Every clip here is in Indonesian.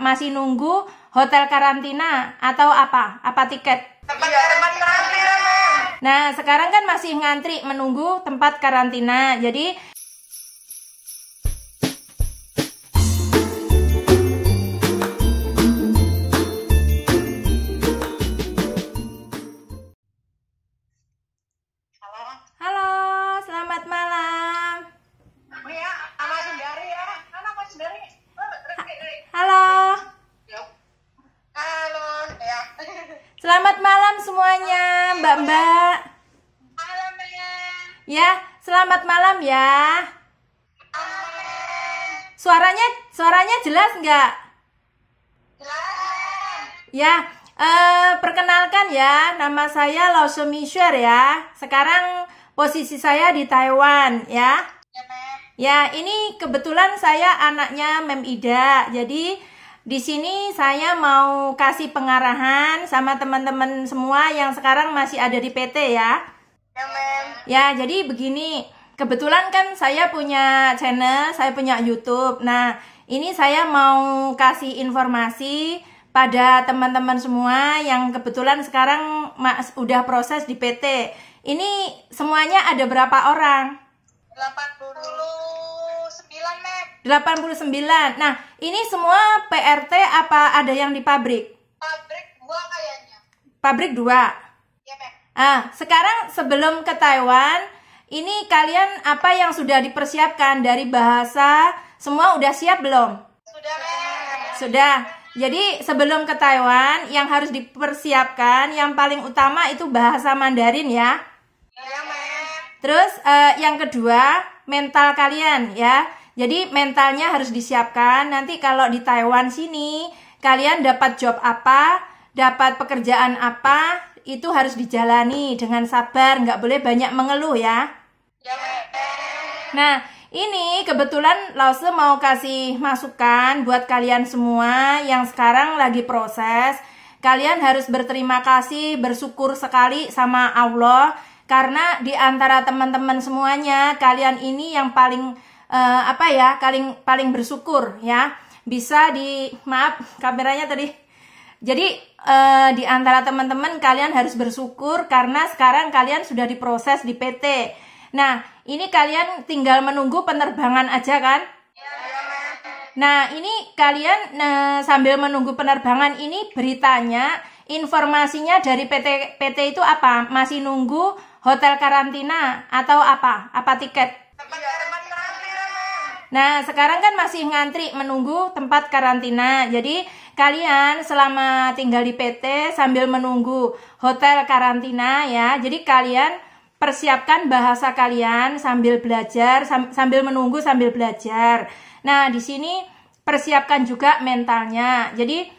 masih nunggu hotel karantina atau apa? Apa tiket? Tempat, karantina. Nah, sekarang kan masih ngantri menunggu tempat karantina. Jadi semuanya, Mbak-mbak. Malam, Ya, selamat malam ya. Suaranya suaranya jelas nggak? Ya, eh, perkenalkan ya, nama saya Lause Mishwer ya. Sekarang posisi saya di Taiwan ya. Ya, ya ini kebetulan saya anaknya Mem Ida. Jadi di sini saya mau kasih pengarahan sama teman-teman semua yang sekarang masih ada di PT ya. Ya, ya jadi begini. Kebetulan kan saya punya channel, saya punya YouTube. Nah, ini saya mau kasih informasi pada teman-teman semua yang kebetulan sekarang mas udah proses di PT. Ini semuanya ada berapa orang? 80. 89. Nah, ini semua PRT apa ada yang di pabrik? Pabrik dua kayaknya. Pabrik 2. Ya, Ah, sekarang sebelum ke Taiwan, ini kalian apa yang sudah dipersiapkan dari bahasa? Semua udah siap belum? Sudah, Pak. Sudah. Jadi sebelum ke Taiwan, yang harus dipersiapkan yang paling utama itu bahasa Mandarin ya. Ya, Terus uh, yang kedua, mental kalian ya jadi mentalnya harus disiapkan. Nanti kalau di Taiwan sini kalian dapat job apa, dapat pekerjaan apa, itu harus dijalani dengan sabar, nggak boleh banyak mengeluh ya. Nah, ini kebetulan Lause mau kasih masukan buat kalian semua yang sekarang lagi proses. Kalian harus berterima kasih, bersyukur sekali sama Allah karena di antara teman-teman semuanya kalian ini yang paling uh, apa ya paling paling bersyukur ya bisa di maaf kameranya tadi jadi uh, di antara teman-teman kalian harus bersyukur karena sekarang kalian sudah diproses di PT nah ini kalian tinggal menunggu penerbangan aja kan Nah, ini kalian nah, sambil menunggu penerbangan ini beritanya, informasinya dari PT PT itu apa? Masih nunggu hotel karantina atau apa? Apa tiket? Nah, sekarang kan masih ngantri menunggu tempat karantina. Jadi, kalian selama tinggal di PT sambil menunggu hotel karantina ya. Jadi, kalian persiapkan bahasa kalian sambil belajar, sambil menunggu sambil belajar. Nah, di sini persiapkan juga mentalnya. Jadi,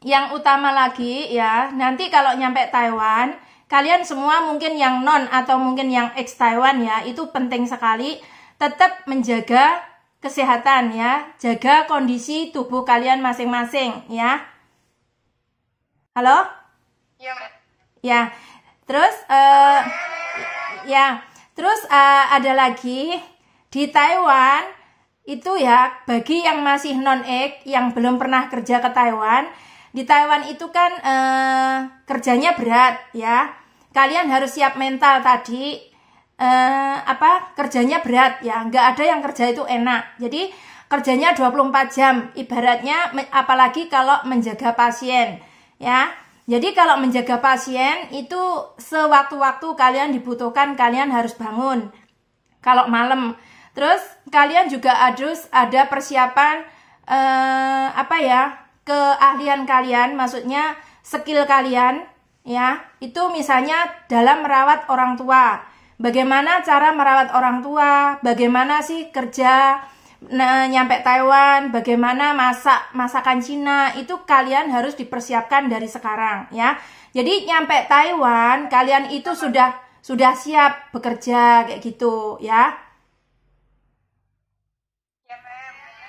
yang utama lagi ya, nanti kalau nyampe Taiwan, kalian semua mungkin yang non atau mungkin yang ex Taiwan ya, itu penting sekali tetap menjaga kesehatan ya. Jaga kondisi tubuh kalian masing-masing ya. Halo? Iya, Ya. Terus uh, ya, terus uh, ada lagi di Taiwan itu ya bagi yang masih non ek yang belum pernah kerja ke Taiwan, di Taiwan itu kan uh, kerjanya berat ya. Kalian harus siap mental tadi eh, apa kerjanya berat ya nggak ada yang kerja itu enak jadi kerjanya 24 jam ibaratnya apalagi kalau menjaga pasien ya jadi kalau menjaga pasien itu sewaktu-waktu kalian dibutuhkan kalian harus bangun kalau malam terus kalian juga harus ada persiapan eh, apa ya keahlian kalian maksudnya skill kalian ya itu misalnya dalam merawat orang tua bagaimana cara merawat orang tua, bagaimana sih kerja nyampe Taiwan, bagaimana masak masakan Cina itu kalian harus dipersiapkan dari sekarang ya. Jadi nyampe Taiwan kalian itu sudah sudah siap bekerja kayak gitu ya.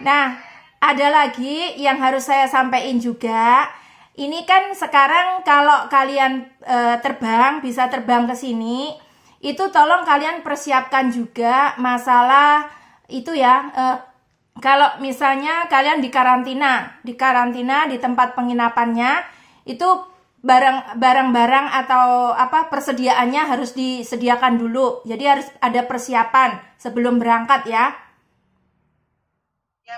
Nah, ada lagi yang harus saya sampaikan juga. Ini kan sekarang kalau kalian e, terbang bisa terbang ke sini itu tolong kalian persiapkan juga masalah itu ya eh, kalau misalnya kalian di karantina di karantina di tempat penginapannya itu barang barang-barang atau apa persediaannya harus disediakan dulu jadi harus ada persiapan sebelum berangkat ya ya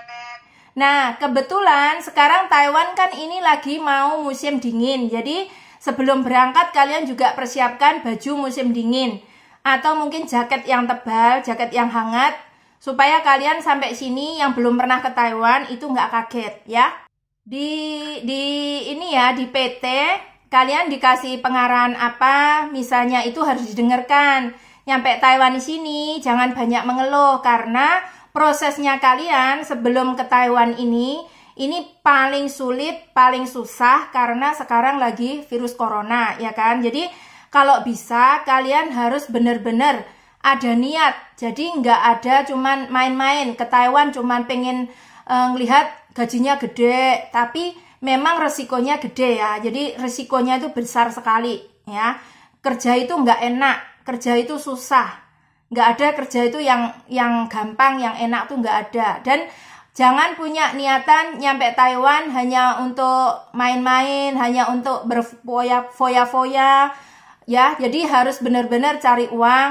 Nah, kebetulan sekarang Taiwan kan ini lagi mau musim dingin. Jadi, sebelum berangkat kalian juga persiapkan baju musim dingin atau mungkin jaket yang tebal, jaket yang hangat supaya kalian sampai sini yang belum pernah ke Taiwan itu nggak kaget ya. Di di ini ya di PT kalian dikasih pengarahan apa misalnya itu harus didengarkan. Nyampe Taiwan di sini jangan banyak mengeluh karena prosesnya kalian sebelum ke Taiwan ini ini paling sulit, paling susah karena sekarang lagi virus corona ya kan. Jadi kalau bisa kalian harus benar-benar ada niat. Jadi nggak ada cuman main-main ke Taiwan cuman pengen e, ngelihat gajinya gede, tapi memang resikonya gede ya. Jadi resikonya itu besar sekali ya. Kerja itu nggak enak, kerja itu susah. Nggak ada kerja itu yang yang gampang, yang enak tuh nggak ada. Dan jangan punya niatan nyampe Taiwan hanya untuk main-main, hanya untuk berfoya-foya-foya, ya. Jadi harus benar-benar cari uang,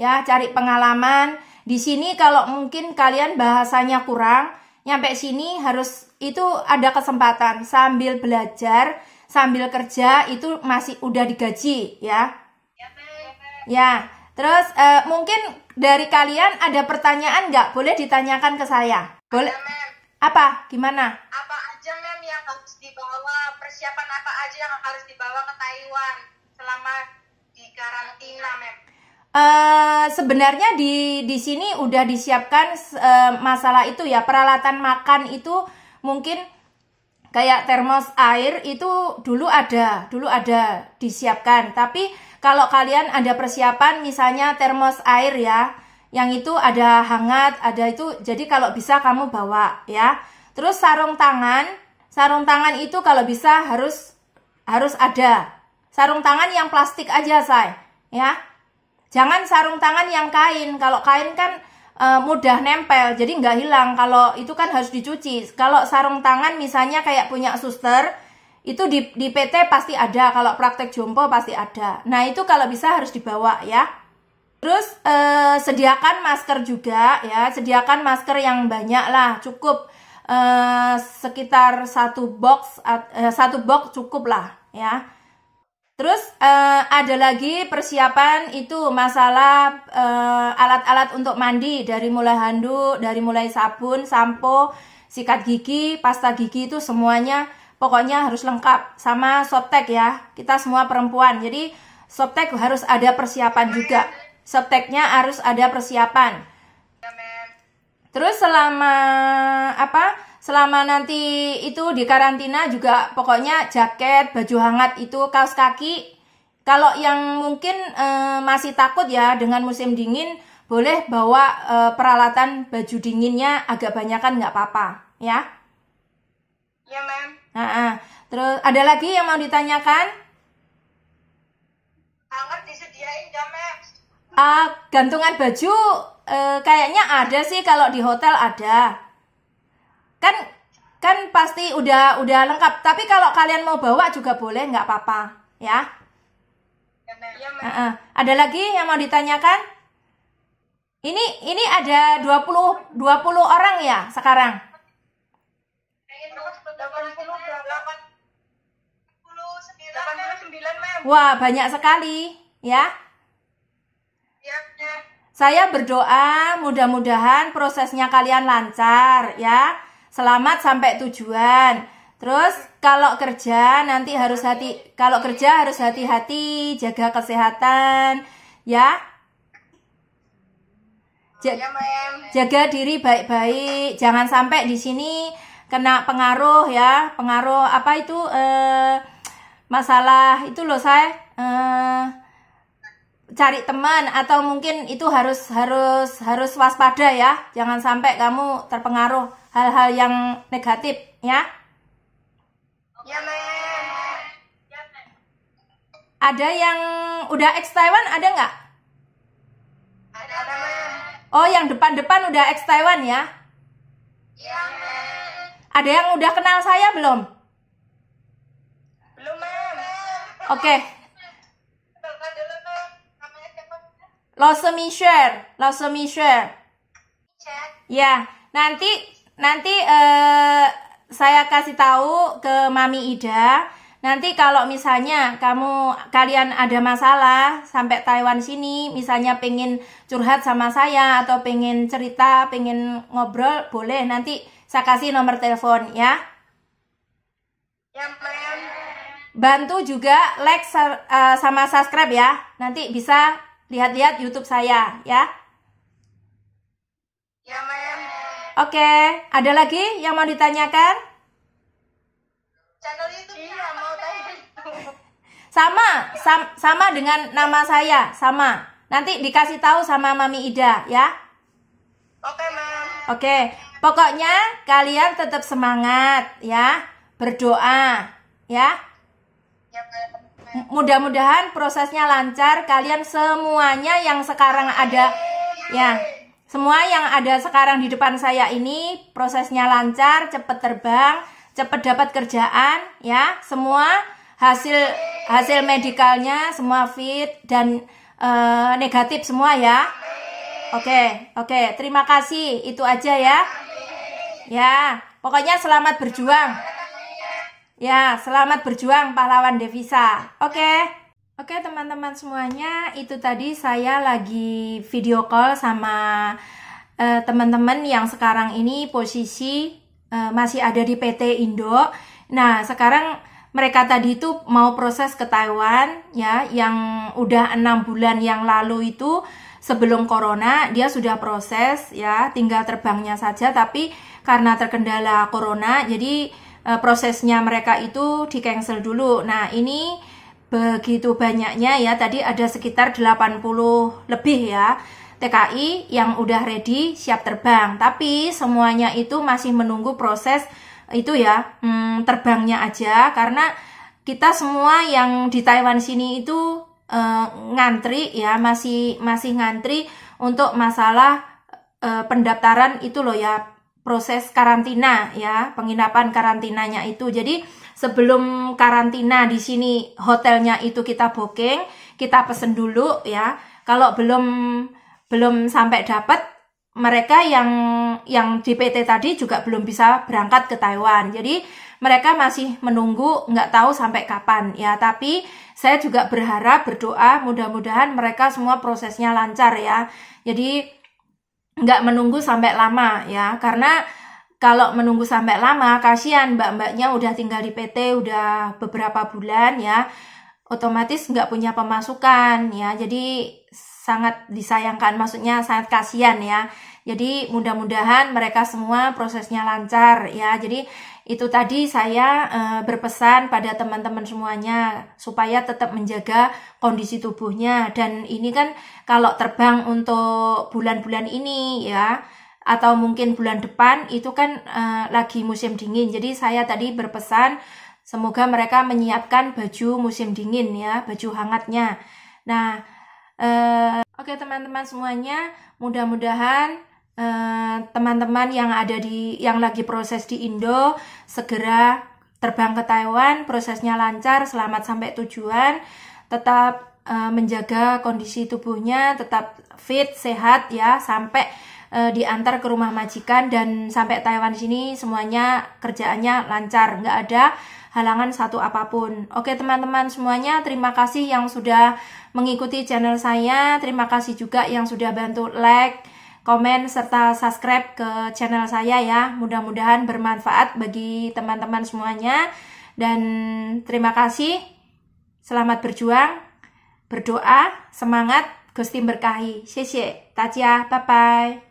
ya, cari pengalaman. Di sini kalau mungkin kalian bahasanya kurang, nyampe sini harus itu ada kesempatan sambil belajar, sambil kerja itu masih udah digaji, ya. Ya, terus uh, mungkin dari kalian ada pertanyaan nggak? Boleh ditanyakan ke saya. Boleh. Iya, apa? Gimana? Apa aja mem yang harus dibawa? Persiapan apa aja yang harus dibawa ke Taiwan? selama di karantina, Mem? Uh, sebenarnya di di sini udah disiapkan uh, masalah itu ya peralatan makan itu mungkin kayak termos air itu dulu ada dulu ada disiapkan tapi kalau kalian ada persiapan misalnya termos air ya yang itu ada hangat ada itu jadi kalau bisa kamu bawa ya terus sarung tangan sarung tangan itu kalau bisa harus harus ada sarung tangan yang plastik aja say ya jangan sarung tangan yang kain kalau kain kan e, mudah nempel jadi nggak hilang kalau itu kan harus dicuci kalau sarung tangan misalnya kayak punya suster itu di, di PT pasti ada kalau praktek jompo pasti ada nah itu kalau bisa harus dibawa ya terus e, sediakan masker juga ya sediakan masker yang banyak lah cukup e, sekitar satu box e, satu box cukup lah ya Terus uh, ada lagi persiapan itu masalah eh, alat-alat uh, untuk mandi dari mulai handuk, dari mulai sabun, sampo, sikat gigi, pasta gigi itu semuanya pokoknya harus lengkap sama softtek ya. Kita semua perempuan. Jadi softtek harus ada persiapan juga. Softteknya harus ada persiapan. Terus selama apa? selama nanti itu di karantina juga pokoknya jaket, baju hangat itu, kaos kaki. Kalau yang mungkin e, masih takut ya dengan musim dingin, boleh bawa e, peralatan baju dinginnya agak banyakan nggak apa-apa ya. Ya, mem. Nah, nah, terus ada lagi yang mau ditanyakan? Hangat disediain ya, Ma'am. Ah, gantungan baju e, kayaknya ada sih kalau di hotel ada kan kan pasti udah udah lengkap tapi kalau kalian mau bawa juga boleh nggak apa-apa ya, ya uh -uh. ada lagi yang mau ditanyakan ini ini ada 20 20 orang ya sekarang 89, Wah, banyak sekali ya. Iya, Saya berdoa mudah-mudahan prosesnya kalian lancar ya selamat sampai tujuan. Terus kalau kerja nanti harus hati kalau kerja harus hati-hati, jaga kesehatan ya. Ja iya, jaga diri baik-baik, jangan sampai di sini kena pengaruh ya, pengaruh apa itu eh masalah itu loh saya eh cari teman atau mungkin itu harus harus harus waspada ya, jangan sampai kamu terpengaruh hal-hal yang negatif ya ya ada yang udah ex Taiwan ada nggak ada, ada oh yang depan-depan udah ex Taiwan ya ya ada yang udah kenal saya belum belum men oke okay. semi share, semi share. Ya, nanti nanti eh, saya kasih tahu ke Mami Ida. Nanti kalau misalnya kamu kalian ada masalah sampai Taiwan sini, misalnya pengen curhat sama saya atau pengen cerita, pengen ngobrol, boleh nanti saya kasih nomor telepon ya. ya Bantu juga like uh, sama subscribe ya. Nanti bisa lihat-lihat YouTube saya ya. Ya, Oke, ada lagi yang mau ditanyakan? Channel YouTube iya, mau tanya. Sama, sam, sama dengan nama saya, sama. Nanti dikasih tahu sama Mami Ida ya. Oke, Mam. Oke, pokoknya kalian tetap semangat ya, berdoa Ya, ya Mudah-mudahan prosesnya lancar, kalian semuanya yang sekarang ada ya semua yang ada sekarang di depan saya ini prosesnya lancar, cepat terbang, cepat dapat kerjaan ya. Semua hasil hasil medikalnya semua fit dan e, negatif semua ya. Oke, oke. Terima kasih. Itu aja ya. Ya, pokoknya selamat berjuang. Ya, selamat berjuang pahlawan devisa. Oke. Oke teman-teman semuanya, itu tadi saya lagi video call sama uh, teman-teman yang sekarang ini posisi uh, masih ada di PT Indo. Nah sekarang mereka tadi itu mau proses ke Taiwan ya, yang udah enam bulan yang lalu itu sebelum corona dia sudah proses ya, tinggal terbangnya saja. Tapi karena terkendala corona, jadi uh, prosesnya mereka itu di cancel dulu. Nah ini begitu banyaknya ya tadi ada sekitar 80 lebih ya TKI yang udah ready siap terbang tapi semuanya itu masih menunggu proses itu ya hmm, terbangnya aja karena kita semua yang di Taiwan sini itu uh, ngantri ya masih masih ngantri untuk masalah uh, pendaftaran itu loh ya proses karantina ya penginapan karantinanya itu jadi sebelum karantina di sini hotelnya itu kita booking, kita pesen dulu ya. Kalau belum belum sampai dapat mereka yang yang di PT tadi juga belum bisa berangkat ke Taiwan. Jadi mereka masih menunggu nggak tahu sampai kapan ya. Tapi saya juga berharap berdoa mudah-mudahan mereka semua prosesnya lancar ya. Jadi nggak menunggu sampai lama ya karena kalau menunggu sampai lama, kasihan mbak-mbaknya udah tinggal di PT udah beberapa bulan ya, otomatis nggak punya pemasukan ya, jadi sangat disayangkan, maksudnya sangat kasihan ya. Jadi mudah-mudahan mereka semua prosesnya lancar ya. Jadi itu tadi saya e, berpesan pada teman-teman semuanya supaya tetap menjaga kondisi tubuhnya dan ini kan kalau terbang untuk bulan-bulan ini ya atau mungkin bulan depan itu kan uh, lagi musim dingin. Jadi saya tadi berpesan semoga mereka menyiapkan baju musim dingin ya, baju hangatnya. Nah, uh, oke okay, teman-teman semuanya, mudah-mudahan teman eh, teman-teman yang ada di yang lagi proses di Indo segera terbang ke Taiwan, prosesnya lancar, selamat sampai tujuan, tetap uh, menjaga kondisi tubuhnya, tetap fit, sehat ya sampai uh, diantar ke rumah majikan dan sampai Taiwan sini semuanya kerjaannya lancar nggak ada halangan satu apapun oke teman-teman semuanya terima kasih yang sudah mengikuti channel saya terima kasih juga yang sudah bantu like komen serta subscribe ke channel saya ya mudah-mudahan bermanfaat bagi teman-teman semuanya dan terima kasih selamat berjuang berdoa semangat Gusti berkahi. tajah, bye bye.